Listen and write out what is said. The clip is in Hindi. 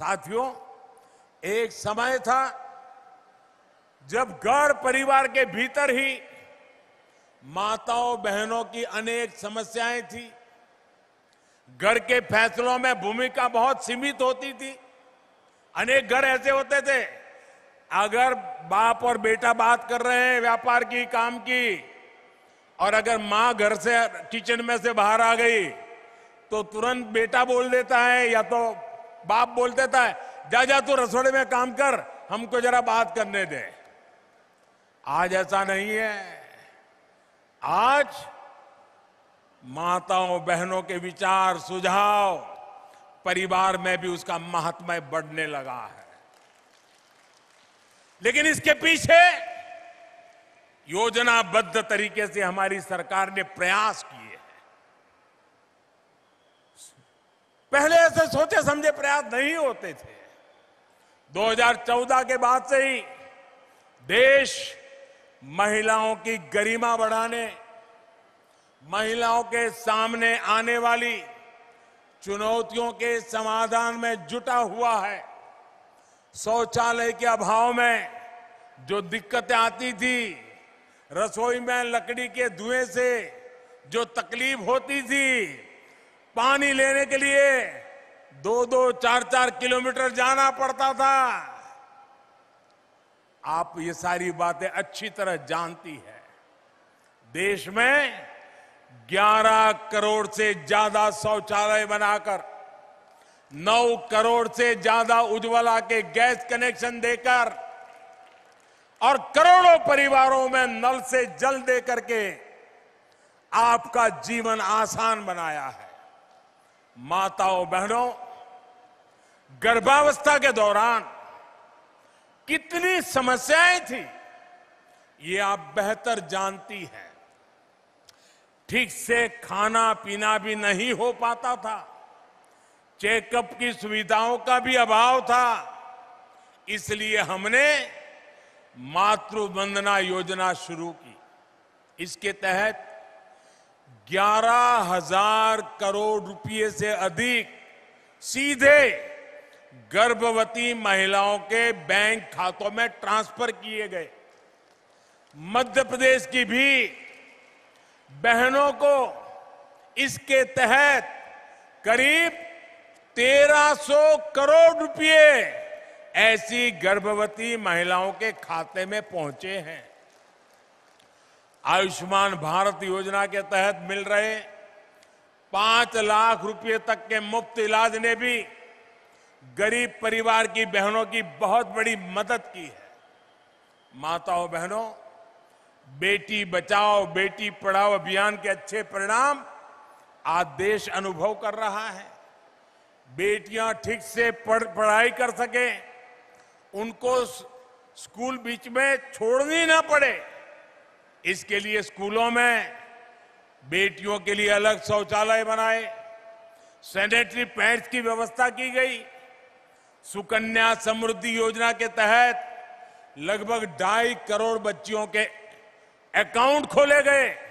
साथियों एक समय था जब घर परिवार के भीतर ही माताओं बहनों की अनेक समस्याएं थी घर के फैसलों में भूमिका बहुत सीमित होती थी अनेक घर ऐसे होते थे अगर बाप और बेटा बात कर रहे हैं व्यापार की काम की और अगर माँ घर से किचन में से बाहर आ गई तो तुरंत बेटा बोल देता है या तो बाप बोलते था जा जा तू रसोड़े में काम कर हमको जरा बात करने दे आज ऐसा नहीं है आज माताओं बहनों के विचार सुझाव परिवार में भी उसका महात्म्य बढ़ने लगा है लेकिन इसके पीछे योजनाबद्ध तरीके से हमारी सरकार ने प्रयास किए पहले ऐसे सोचे समझे प्रयास नहीं होते थे 2014 के बाद से ही देश महिलाओं की गरिमा बढ़ाने महिलाओं के सामने आने वाली चुनौतियों के समाधान में जुटा हुआ है शौचालय के अभाव में जो दिक्कतें आती थी रसोई में लकड़ी के धुएं से जो तकलीफ होती थी पानी लेने के लिए दो दो चार चार किलोमीटर जाना पड़ता था आप ये सारी बातें अच्छी तरह जानती है देश में 11 करोड़ से ज्यादा शौचालय बनाकर 9 करोड़ से ज्यादा उज्ज्वला के गैस कनेक्शन देकर और करोड़ों परिवारों में नल से जल देकर के आपका जीवन आसान बनाया है माताओं बहनों गर्भावस्था के दौरान कितनी समस्याएं थी ये आप बेहतर जानती हैं ठीक से खाना पीना भी नहीं हो पाता था चेकअप की सुविधाओं का भी अभाव था इसलिए हमने मातृ वंदना योजना शुरू की इसके तहत ग्यारह हजार करोड़ रुपए से अधिक सीधे गर्भवती महिलाओं के बैंक खातों में ट्रांसफर किए गए मध्य प्रदेश की भी बहनों को इसके तहत करीब 1300 करोड़ रुपए ऐसी गर्भवती महिलाओं के खाते में पहुंचे हैं आयुष्मान भारत योजना के तहत मिल रहे पांच लाख रुपए तक के मुफ्त इलाज ने भी गरीब परिवार की बहनों की बहुत बड़ी मदद की है माताओं बहनों बेटी बचाओ बेटी पढ़ाओ अभियान के अच्छे परिणाम आज देश अनुभव कर रहा है बेटियां ठीक से पढ़ पढ़ाई कर सके उनको स्कूल बीच में छोड़नी ना पड़े इसके लिए स्कूलों में बेटियों के लिए अलग शौचालय बनाए सैनिटरी पैड्स की व्यवस्था की गई सुकन्या समृद्धि योजना के तहत लगभग ढाई करोड़ बच्चियों के अकाउंट खोले गए